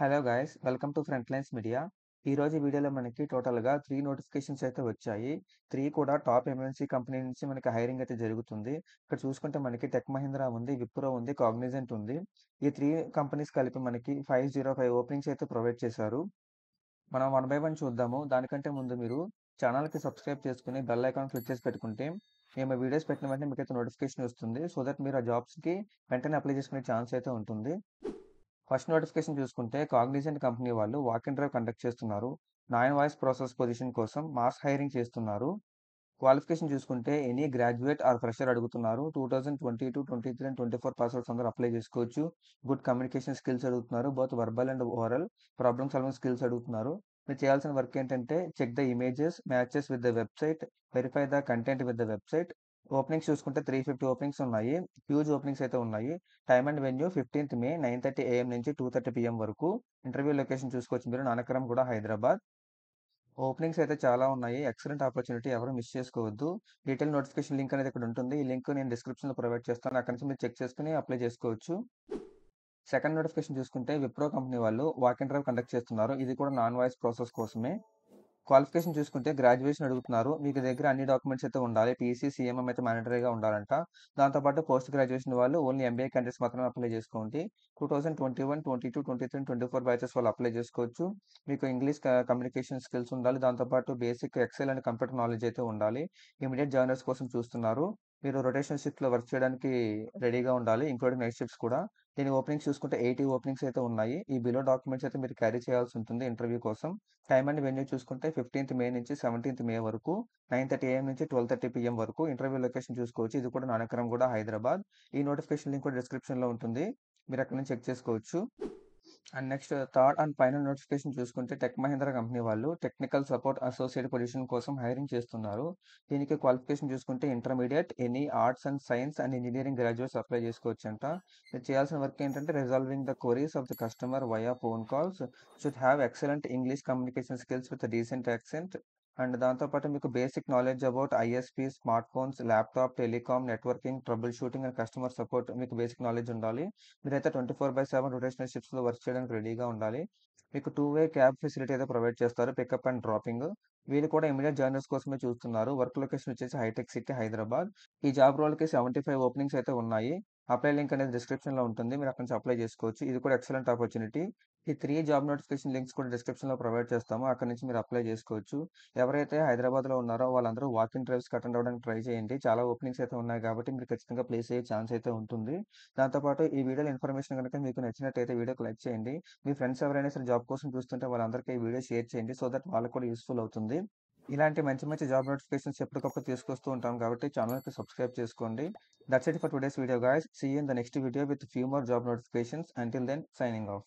hello guys welcome to lines media ఈ రోజు వీడియోలో మనకి టోటల్గా త్రీ నోటిఫికేషన్స్ అయితే వచ్చాయి త్రీ కూడా టాప్ ఎంఎన్సీ కంపెనీ నుంచి మనకి హైరింగ్ అయితే జరుగుతుంది ఇక్కడ చూసుకుంటే మనకి టెక్ మహీంద్రా ఉంది విప్రో ఉంది కాగ్నిజెంట్ ఉంది ఈ త్రీ కంపెనీస్ కలిపి మనకి ఫైవ్ జీరో ఫైవ్ ఓపెనింగ్స్ అయితే ప్రొవైడ్ చేశారు మనం వన్ బై వన్ చూద్దాము దానికంటే ముందు మీరు ఛానల్కి సబ్స్క్రైబ్ చేసుకుని బెల్ ఐకాన్ క్లిక్ చేసి పెట్టుకుంటే మేము వీడియోస్ పెట్టిన వెంటనే మీకైతే నోటిఫికేషన్ వస్తుంది సో దట్ మీరు ఆ జాబ్స్కి వెంటనే అప్లై చేసుకునే ఛాన్స్ అయితే ఉంటుంది ఫస్ట్ నోటిఫికేషన్ చూసుకుంటే కాగ్నిజెంట్ కంపెనీ వాళ్ళు వాక్ అండ్ డ్రైవ్ కండక్ట్ చేస్తున్నారు నాన్ వాయిస్ ప్రాసెస్ పొజిషన్ కోసం మాస్ హైరింగ్ చేస్తున్నారు క్వాలిఫికేషన్ చూసుకుంటే ఎనీ గ్రాడ్యుయేట్ ఆర్ ఫ్రెషర్ అడుగుతున్నారు two thousand twenty two twenty three and twenty four persons అందరూ అప్లై చేసుకోవచ్చు గుడ్ కమ్యూనికేషన్ స్కిల్స్ అడుగుతున్నారు both verbal and overall problem solving skills అడుగుతున్నారు మీరు చేయాల్సిన వర్క్ ఏంటంటే check the images matches with the website verify the content with the website openings చూసుకుంటే three fifty openings ఉన్నాయి huge openings అయితే ఉన్నాయి time and venue fifteenth May nine thirty AM నుంచి two thirty PM వరకు interview location చూసుకోవచ్చు మీరు నానకరం కూడా Hyderabad openings అయితే చాలా ఉన్నాయి ఎక్సలెంట్ ఆపర్చునిటీ ఎవరు మిస్ చేసుకోవద్దు డీటెయిల్ నోటిఫికేషన్ లింక్ అనేది ఇక్కడ ఉంటుంది ఈ లింక్ నేను డిస్క్రిప్షన్లో ప్రొవైడ్ చేస్తాను అక్కడ నుంచి మీరు చెక్ చేసుకుని అప్లై చేసుకోవచ్చు సెకండ్ నోటిఫికేషన్ చూసుకుంటే విప్రో కంపెనీ వాళ్ళు వాక్ ఇంటర్వ్యూ కండక్ట్ చేస్తున్నారు ఇది కూడా నాన్ వాయిస్ ప్రాసెస్ కోసమే క్వాలిఫికేషన్ చూసుకుంటే గ్రాడ్యుయేషన్ అడుగుతున్నారు మీకు దగ్గర అన్ని డాక్యుమెంట్స్ అయితే ఉండాలి పీసీ సీఎంఎం అయితే మ్యాండటరీగా ఉండాలంట దాంతోపాటు పోస్ట్ గ్రాడ్యుయేషన్ వాళ్ళు ఓన్లీ ఎంబీఏ క్యాండిడేట్స్ మాత్రమే అప్లై చేసుకోండి two thousand twenty one twenty two twenty three twenty four batches వాళ్ళు అప్లై చేసుకోవచ్చు మీకు ఇంగ్లీష్ కమ్యూనికేషన్ స్కిల్స్ ఉండాలి దాంతోపాటు basic Excel and computer knowledge అయితే ఉండాలి ఇమీడియట్ జాయినర్స్ కోసం చూస్తున్నారు మీరు రొటేషన్ లో వర్క్ చేయడానికి రెడీగా ఉండాలి ఇంక్లూడింగ్ నైట్ షిఫ్ట్స్ కూడా దీని ఓపెనింగ్స్ చూసుకుంటే ఎయిటీ ఓపెనింగ్స్ అయితే ఉన్నాయి ఈ బిలో డాక్యుమెంట్స్ అయితే మీరు క్యారీ చేయాల్సి ఉంటుంది ఇంటర్వ్యూ కోసం టైం అండ్ వెన్యూ చూసుకుంటే ఫిఫ్టీన్త్ మే నుంచి సెవెంటీన్త్ మే వరకు నైన్ థర్టీ ఏఎం నుంచి ట్వెల్వ్ థర్టీ పిఎం వరకు ఇంటర్వ్యూ లొకేషన్ చూసుకోవచ్చు ఇది కూడా నానకరం కూడా హైదరాబాద్ ఈ నోటిఫికేషన్ లింక్ కూడా డిస్క్రిప్షన్లో ఉంటుంది మీరు అక్కడ నుంచి చెక్ చేసుకోవచ్చు and next third and final notification చూసుకుంటే టెక్ మహేంద్ర కంపెనీ వాళ్ళు టెక్నికల్ సపోర్ట్ అసోసియేట్ పొజిషన్ కోసం హైరింగ్ చేస్తున్నారు దీనికి క్వాలిఫికేషన్ చూసుకుంటే intermediate any arts and science and engineering graduates apply చేసుకోవచ్చంట మీరు చేయాల్సిన వర్క్ ఏంటంటే resolving the queries of the customer via phone calls should have excellent English communication skills with decent accent and దాంతోపాటు మీకు basic knowledge about ISP smart phones laptop telecom networking trouble shooting and customer support మీకు basic knowledge ఉండాలి మీరైతే twenty four by seven rotational షిప్స్లో work చేయడానికి రెడీగా ఉండాలి మీకు టూ వే క్యాబ్ ఫెసిలిటీ అయితే ప్రొవైడ్ చేస్తారు పికప్ అండ్ డ్రాపింగ్ వీళ్ళు కూడా ఇమీడియట్ జర్నల్స్ కోసమే చూస్తున్నారు వర్క్ లొకేషన్ వచ్చేసి హైటెక్ సిటీ హైదరాబాద్ ఈ జాబ్ రోల్కి సెవెంటీ ఫైవ్ ఓపెనింగ్స్ అయితే ఉన్నాయి అప్లై లింక్ అనేది డిస్క్రిప్షన్లో ఉంటుంది మీరు అక్కడ నుంచి అప్లై చేసుకోవచ్చు ఇది కూడా ఎక్సలెంట్ ఆపర్చునిటీ ఈ త్రీ జాబ్ నోటిఫికేషన్ లింక్స్ కూడా డిస్క్రిప్షన్లో ప్రొవైడ్ చేస్తాము అక్కడ నుంచి మీరు అప్లై చేసుకోవచ్చు ఎవరైతే హైదరాబాద్లో ఉన్నారో వాళ్ళందరూ వాకింగ్ డ్రైవ్స్ అటెండ్ అవ్వడానికి ట్రై చేయండి చాలా ఓపెనింగ్స్ అయితే ఉన్నాయి కాబట్టి మీరు ఖచ్చితంగా ప్లేస్ అయ్యే ఛాన్స్ అయితే ఉంటుంది దాంతోపాటు ఈ వీడియోలో ఇన్ఫర్మేషన్ కనుక మీకు నచ్చినట్టయితే వీడియోకి లైక్ చేయండి మీ ఫ్రెండ్స్ ఎవరైనా సరే జాబ్ కోసం చూస్తుంటే వాళ్ళందరికీ ఈ వీడియో షేర్ చేయండి సో దట్ వాళ్ళకు కూడా యూస్ఫుల్ అవుతుంది ఇలాంటి మంచి మంచి జాబ్ నోటిఫికేషన్స్ ఎప్పటికప్పుడు తీసుకొస్తూ ఉంటాం కాబట్టి ఛానల్కి సబ్స్క్రైబ్ చేసుకోండి that's it for today's video guys see in the next video with few more job notifications until then signing of